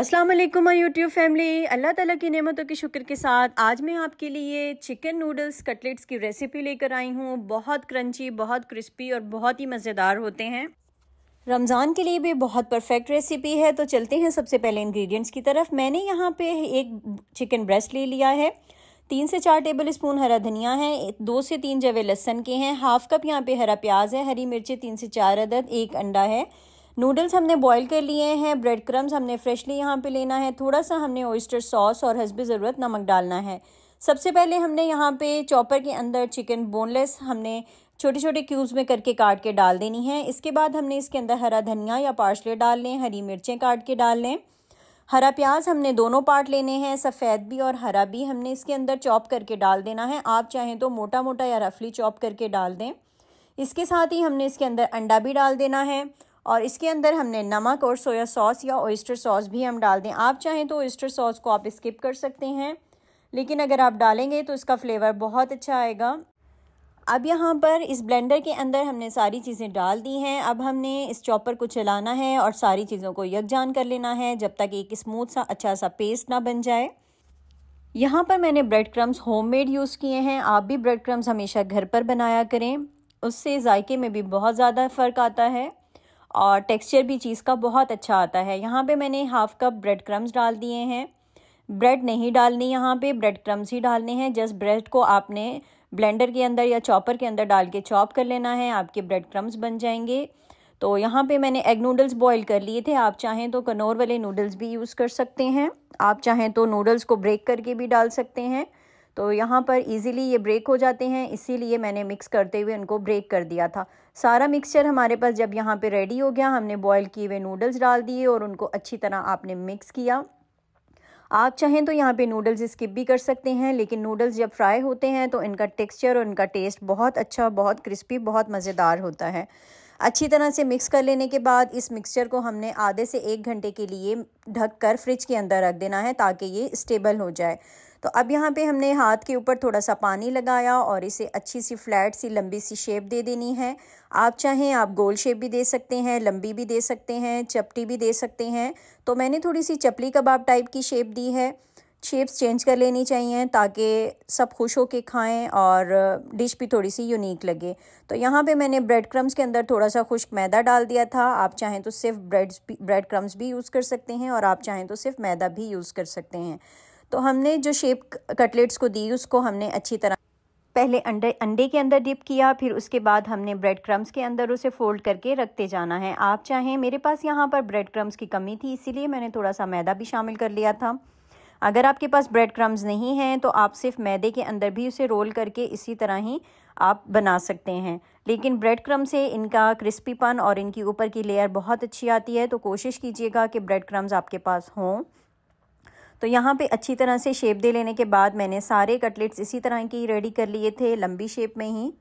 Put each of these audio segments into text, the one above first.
अस्सलाम वालेकुम my YouTube family अल्लाह ताला की नेमतों के शुक्र के साथ आज मैं आपके लिए चिकन नूडल्स कटलेट्स की रेसिपी लेकर आई हूँ बहुत क्रंची बहुत क्रिस्पी और बहुत ही मज़ेदार होते हैं रमज़ान के लिए भी बहुत परफेक्ट रेसिपी है तो चलते हैं सबसे पहले इंग्रेडिएंट्स की तरफ मैंने यहाँ पे एक चिकन ब्रेस्ट ले लिया है तीन से चार टेबल स्पून हरा धनिया है दो से तीन जवे लहसन के हैं हाफ कप यहाँ पे हरा प्याज है हरी मिर्ची तीन से चार अदद एक अंडा है नूडल्स हमने बॉईल कर लिए हैं ब्रेड क्रम्स हमने फ्रेशली यहाँ पे लेना है थोड़ा सा हमने ओइस्टर सॉस और हसबी ज़रूरत नमक डालना है सबसे पहले हमने यहाँ पे चॉपर के अंदर चिकन बोनलेस हमने छोटे छोटे क्यूब्स में करके काट के डाल देनी है इसके बाद हमने इसके अंदर हरा धनिया या पार्सले डाल लें हरी मिर्चें काट के डाल लें हरा प्याज हमने दोनों पार्ट लेने हैं सफ़ेद भी और हरा भी हमने इसके अंदर चॉप करके डाल देना है आप चाहें तो मोटा मोटा या रफली चॉप करके डाल दें इसके साथ ही हमने इसके अंदर अंडा भी डाल देना है और इसके अंदर हमने नमक और सोया सॉस या ऑयस्टर सॉस भी हम डाल दें आप चाहें तो ऑयस्टर सॉस को आप स्किप कर सकते हैं लेकिन अगर आप डालेंगे तो इसका फ्लेवर बहुत अच्छा आएगा अब यहाँ पर इस ब्लेंडर के अंदर हमने सारी चीज़ें डाल दी हैं अब हमने इस चॉपर को चलाना है और सारी चीज़ों को यकजान कर लेना है जब तक एक स्मूथ सा अच्छा सा पेस्ट ना बन जाए यहाँ पर मैंने ब्रेड क्रम्स होममेड यूज़ किए हैं आप भी ब्रेड क्रम्स हमेशा घर पर बनाया करें उससे जायके में भी बहुत ज़्यादा फ़र्क आता है और टेक्सचर भी चीज़ का बहुत अच्छा आता है यहाँ पे मैंने हाफ़ कप ब्रेड क्रम्स डाल दिए हैं ब्रेड नहीं डालनी यहाँ पे ब्रेड क्रम्स ही डालने हैं जस्ट ब्रेड को आपने ब्लेंडर के अंदर या चॉपर के अंदर डाल के चॉप कर लेना है आपके ब्रेड क्रम्स बन जाएंगे तो यहाँ पे मैंने एग नूडल्स बॉईल कर लिए थे आप चाहें तो कनौर वाले नूडल्स भी यूज़ कर सकते हैं आप चाहें तो नूडल्स को ब्रेक करके भी डाल सकते हैं तो यहाँ पर इजीली ये ब्रेक हो जाते हैं इसीलिए मैंने मिक्स करते हुए उनको ब्रेक कर दिया था सारा मिक्सचर हमारे पास जब यहाँ पे रेडी हो गया हमने बॉईल किए हुए नूडल्स डाल दिए और उनको अच्छी तरह आपने मिक्स किया आप चाहें तो यहाँ पे नूडल्स स्किप भी कर सकते हैं लेकिन नूडल्स जब फ्राई होते हैं तो इनका टेक्सचर और इनका टेस्ट बहुत अच्छा बहुत क्रिस्पी बहुत मज़ेदार होता है अच्छी तरह से मिक्स कर लेने के बाद इस मिक्सचर को हमने आधे से एक घंटे के लिए ढक कर फ्रिज के अंदर रख देना है ताकि ये स्टेबल हो जाए तो अब यहाँ पे हमने हाथ के ऊपर थोड़ा सा पानी लगाया और इसे अच्छी सी फ्लैट सी लंबी सी शेप दे देनी है आप चाहें आप गोल शेप भी दे सकते हैं लंबी भी दे सकते हैं चपटी भी दे सकते हैं तो मैंने थोड़ी सी चपली कबाब टाइप की शेप दी है शेप्स चेंज कर लेनी चाहिए ताकि सब खुश हो के खाएँ और डिश भी थोड़ी सी यूनिक लगे तो यहाँ पे मैंने ब्रेड क्रम्स के अंदर थोड़ा सा खुश्क मैदा डाल दिया था आप चाहें तो सिर्फ ब्रेड ब्रेड क्रम्स भी यूज़ कर सकते हैं और आप चाहें तो सिर्फ मैदा भी यूज़ कर सकते हैं तो हमने जो शेप कटलेट्स को दी उसको हमने अच्छी तरह पहले अंडे अंडे के अंदर डिप किया फिर उसके बाद हमने ब्रेड क्रम्स के अंदर उसे फोल्ड करके रखते जाना है आप चाहें मेरे पास यहाँ पर ब्रेड क्रम्स की कमी थी इसीलिए मैंने थोड़ा सा मैदा भी शामिल कर लिया था अगर आपके पास ब्रेड क्रम्स नहीं हैं तो आप सिर्फ मैदे के अंदर भी उसे रोल करके इसी तरह ही आप बना सकते हैं लेकिन ब्रेड क्रम से इनका क्रिस्पीपन और इनकी ऊपर की लेयर बहुत अच्छी आती है तो कोशिश कीजिएगा कि ब्रेड क्रम्स आपके पास हों तो यहाँ पे अच्छी तरह से शेप दे लेने के बाद मैंने सारे कटलेट्स इसी तरह की रेडी कर लिए थे लंबी शेप में ही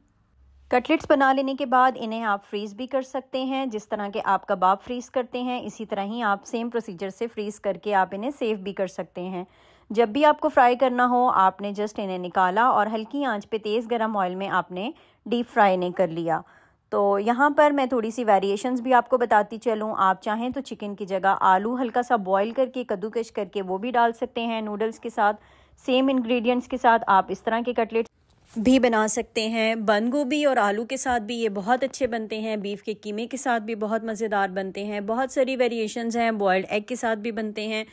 कटलेट्स बना लेने के बाद इन्हें आप फ्रीज़ भी कर सकते हैं जिस तरह के आप कबाब फ्रीज़ करते हैं इसी तरह ही आप सेम प्रोसीजर से फ्रीज़ करके आप इन्हें सेव भी कर सकते हैं जब भी आपको फ्राई करना हो आपने जस्ट इन्हें निकाला और हल्की आंच पे तेज़ गर्म ऑयल में आपने डीप फ्राई इन्हें कर लिया तो यहाँ पर मैं थोड़ी सी वेरिएशंस भी आपको बताती चलूँ आप चाहें तो चिकन की जगह आलू हल्का सा बॉईल करके कद्दूकश करके वो भी डाल सकते हैं नूडल्स के साथ सेम इंग्रेडिएंट्स के साथ आप इस तरह के कटलेट भी बना सकते हैं बंद गोभी और आलू के साथ भी ये बहुत अच्छे बनते हैं बीफ के कीमे के साथ भी बहुत मज़ेदार बनते हैं बहुत सारी वेरिएशन हैं बॉयल्ड एग के साथ भी बनते हैं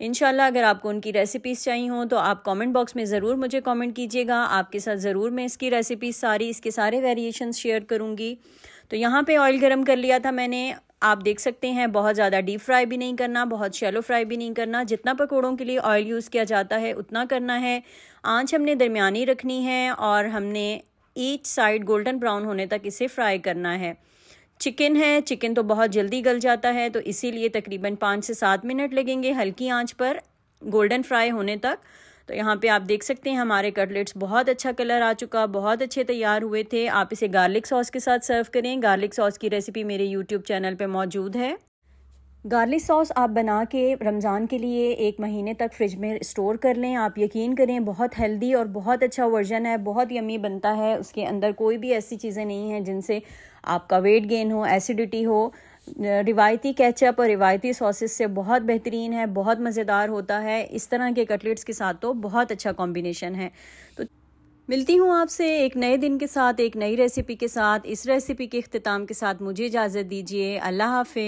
इनशाला अगर आपको उनकी रेसिपीज़ चाहिए हों तो आप कमेंट बॉक्स में ज़रूर मुझे कमेंट कीजिएगा आपके साथ ज़रूर मैं इसकी रेसिपीज़ सारी इसके सारे वेरिएशन शेयर करूँगी तो यहाँ पे ऑयल गरम कर लिया था मैंने आप देख सकते हैं बहुत ज़्यादा डीप फ्राई भी नहीं करना बहुत शैलो फ्राई भी नहीं करना जितना पकौड़ों के लिए ऑयल यूज़ किया जाता है उतना करना है आँच हमने दरमियानी रखनी है और हमने ईच साइड गोल्डन ब्राउन होने तक इसे फ्राई करना है चिकन है चिकन तो बहुत जल्दी गल जाता है तो इसीलिए तकरीबन पाँच से सात मिनट लगेंगे हल्की आंच पर गोल्डन फ्राई होने तक तो यहाँ पे आप देख सकते हैं हमारे कटलेट्स बहुत अच्छा कलर आ चुका बहुत अच्छे तैयार हुए थे आप इसे गार्लिक सॉस के साथ सर्व करें गार्लिक सॉस की रेसिपी मेरे यूट्यूब चैनल पर मौजूद है गार्लिक सॉस आप बना के रमज़ान के लिए एक महीने तक फ्रिज में स्टोर कर लें आप यकीन करें बहुत हेल्दी और बहुत अच्छा वर्जन है बहुत यमी बनता है उसके अंदर कोई भी ऐसी चीज़ें नहीं हैं जिनसे आपका वेट गेन हो एसिडिटी हो रिवायती कैचअप और रिवायती सॉसेस से बहुत बेहतरीन है बहुत मज़ेदार होता है इस तरह के कटलेट्स के साथ तो बहुत अच्छा कॉम्बिनेशन है तो मिलती हूँ आपसे एक नए दिन के साथ एक नई रेसिपी के साथ इस रेसिपी के अख्ताम के साथ मुझे इजाज़त दीजिए अल्लाह हाफि